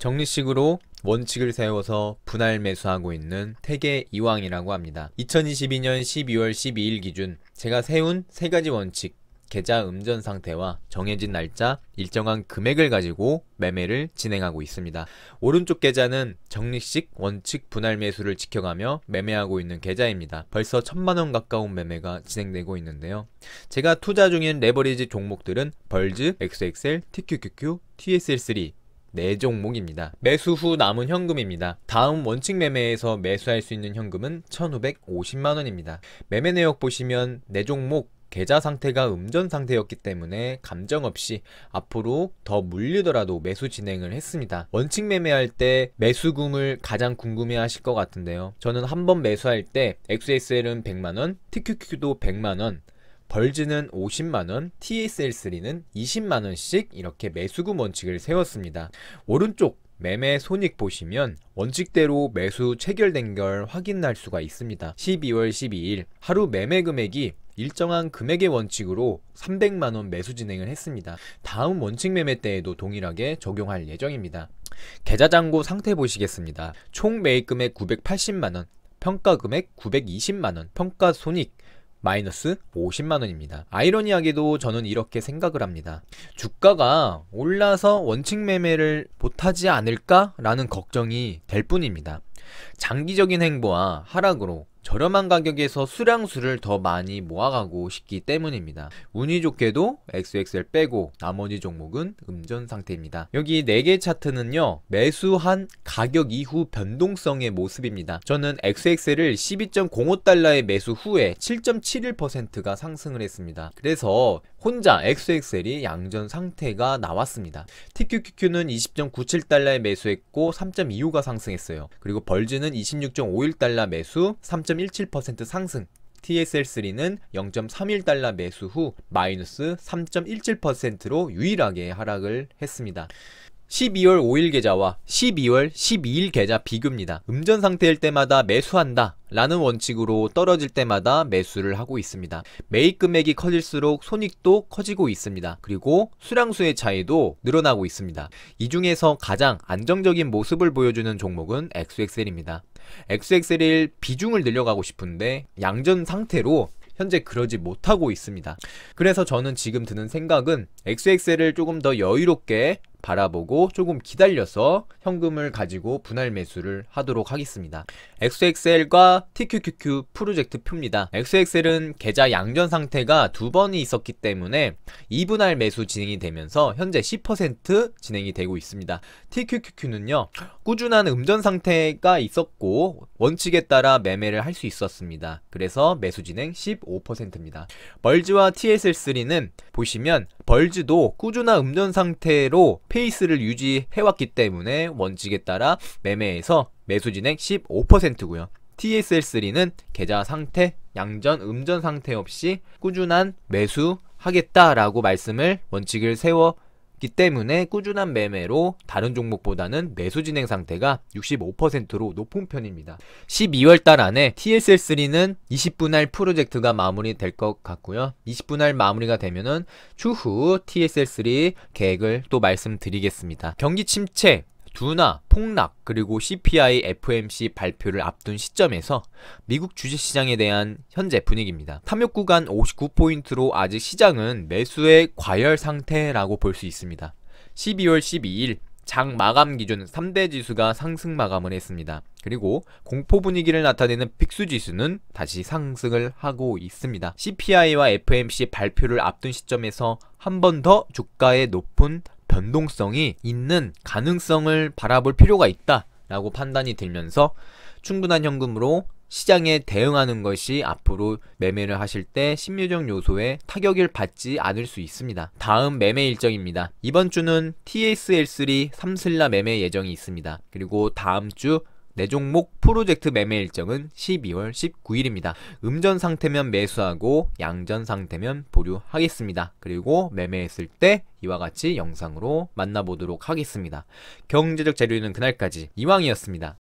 정리식으로 원칙을 세워서 분할 매수하고 있는 태계 이왕이라고 합니다. 2022년 12월 12일 기준 제가 세운 세 가지 원칙 계좌 음전 상태와 정해진 날짜, 일정한 금액을 가지고 매매를 진행하고 있습니다. 오른쪽 계좌는 정리식 원칙 분할 매수를 지켜가며 매매하고 있는 계좌입니다. 벌써 천만원 가까운 매매가 진행되고 있는데요. 제가 투자 중인 레버리지 종목들은 벌즈, XXL, TQQQ, TSL3, 네 종목입니다. 매수 후 남은 현금입니다. 다음 원칙 매매에서 매수할 수 있는 현금은 1,550만원입니다. 매매 내역 보시면 네 종목 계좌 상태가 음전 상태였기 때문에 감정 없이 앞으로 더 물리더라도 매수 진행을 했습니다. 원칙 매매할 때 매수금을 가장 궁금해 하실 것 같은데요. 저는 한번 매수할 때 XSL은 100만원, TQQ도 100만원, 벌즈는 50만원, TSL3는 20만원씩 이렇게 매수금 원칙을 세웠습니다. 오른쪽 매매 손익 보시면 원칙대로 매수 체결된 걸 확인할 수가 있습니다. 12월 12일 하루 매매 금액이 일정한 금액의 원칙으로 300만원 매수 진행을 했습니다. 다음 원칙 매매 때에도 동일하게 적용할 예정입니다. 계좌 잔고 상태 보시겠습니다. 총 매입금액 980만원, 평가 금액 920만원, 평가 손익 마이너스 50만원입니다. 아이러니하게도 저는 이렇게 생각을 합니다. 주가가 올라서 원칙 매매를 못하지 않을까라는 걱정이 될 뿐입니다. 장기적인 행보와 하락으로 저렴한 가격에서 수량수를 더 많이 모아가고 싶기 때문입니다. 운이 좋게도 XXL 빼고 나머지 종목은 음전 상태입니다. 여기 4개 차트는요. 매수한 가격 이후 변동성의 모습입니다. 저는 XXL을 12.05달러에 매수 후에 7.71%가 상승을 했습니다. 그래서 혼자 XXL이 양전 상태가 나왔습니다. TQQQ는 20.97달러에 매수했고 3.25가 상승했어요. 그리고 벌즈는 26.51달러 매수 3.17% 상승 TSL3는 0.31달러 매수 후 마이너스 3.17%로 유일하게 하락을 했습니다. 12월 5일 계좌와 12월 12일 계좌 비교입니다. 음전 상태일 때마다 매수한다 라는 원칙으로 떨어질 때마다 매수를 하고 있습니다. 매입 금액이 커질수록 손익도 커지고 있습니다. 그리고 수량수의 차이도 늘어나고 있습니다. 이 중에서 가장 안정적인 모습을 보여주는 종목은 XXL입니다. XXL 비중을 늘려가고 싶은데 양전 상태로 현재 그러지 못하고 있습니다. 그래서 저는 지금 드는 생각은 XXL을 조금 더 여유롭게 바라보고 조금 기다려서 현금을 가지고 분할 매수를 하도록 하겠습니다. XXL과 TQQQ 프로젝트 표입니다. XXL은 계좌 양전 상태가 두 번이 있었기 때문에 2분할 매수 진행이 되면서 현재 10% 진행이 되고 있습니다. TQQQ는요. 꾸준한 음전 상태가 있었고 원칙에 따라 매매를 할 수 있었습니다. 그래서 매수 진행 15%입니다. 멀지와 TSL3는 보시면 벌즈도 꾸준한 음전 상태로 페이스를 유지해왔기 때문에 원칙에 따라 매매에서 매수 진행 15%고요. TSL3는 계좌 상태, 양전, 음전 상태 없이 꾸준한 매수 하겠다라고 말씀을 원칙을 세워 기 때문에 꾸준한 매매로 다른 종목보다는 매수 진행 상태가 65%로 높은 편입니다. 12월달 안에 TSL3는 20분할 프로젝트가 마무리될 것 같고요. 20분할 마무리가 되면은 추후 TSL3 계획을 또 말씀드리겠습니다. 경기 침체 둔화, 폭락, 그리고 CPI, FMC 발표를 앞둔 시점에서 미국 주식시장에 대한 현재 분위기입니다. 탐욕 구간 59포인트로 아직 시장은 매수의 과열 상태라고 볼 수 있습니다. 12월 12일 장 마감 기준 3대 지수가 상승 마감을 했습니다. 그리고 공포 분위기를 나타내는 픽스 지수는 다시 상승을 하고 있습니다. CPI와 FMC 발표를 앞둔 시점에서 한 번 더 주가의 높은 변동성이 있는 가능성을 바라볼 필요가 있다라고 판단이 들면서 충분한 현금으로 시장에 대응하는 것이 앞으로 매매를 하실 때 심리적 요소에 타격을 받지 않을 수 있습니다. 다음 매매 일정입니다. 이번 주는 TSL3 3슬라 매매 예정이 있습니다. 그리고 다음 주내 종목 프로젝트 매매 일정은 12월 19일입니다. 음전 상태면 매수하고 양전 상태면 보류하겠습니다. 그리고 매매했을 때 이와 같이 영상으로 만나보도록 하겠습니다. 경제적 재료는 그날까지 이왕이었습니다.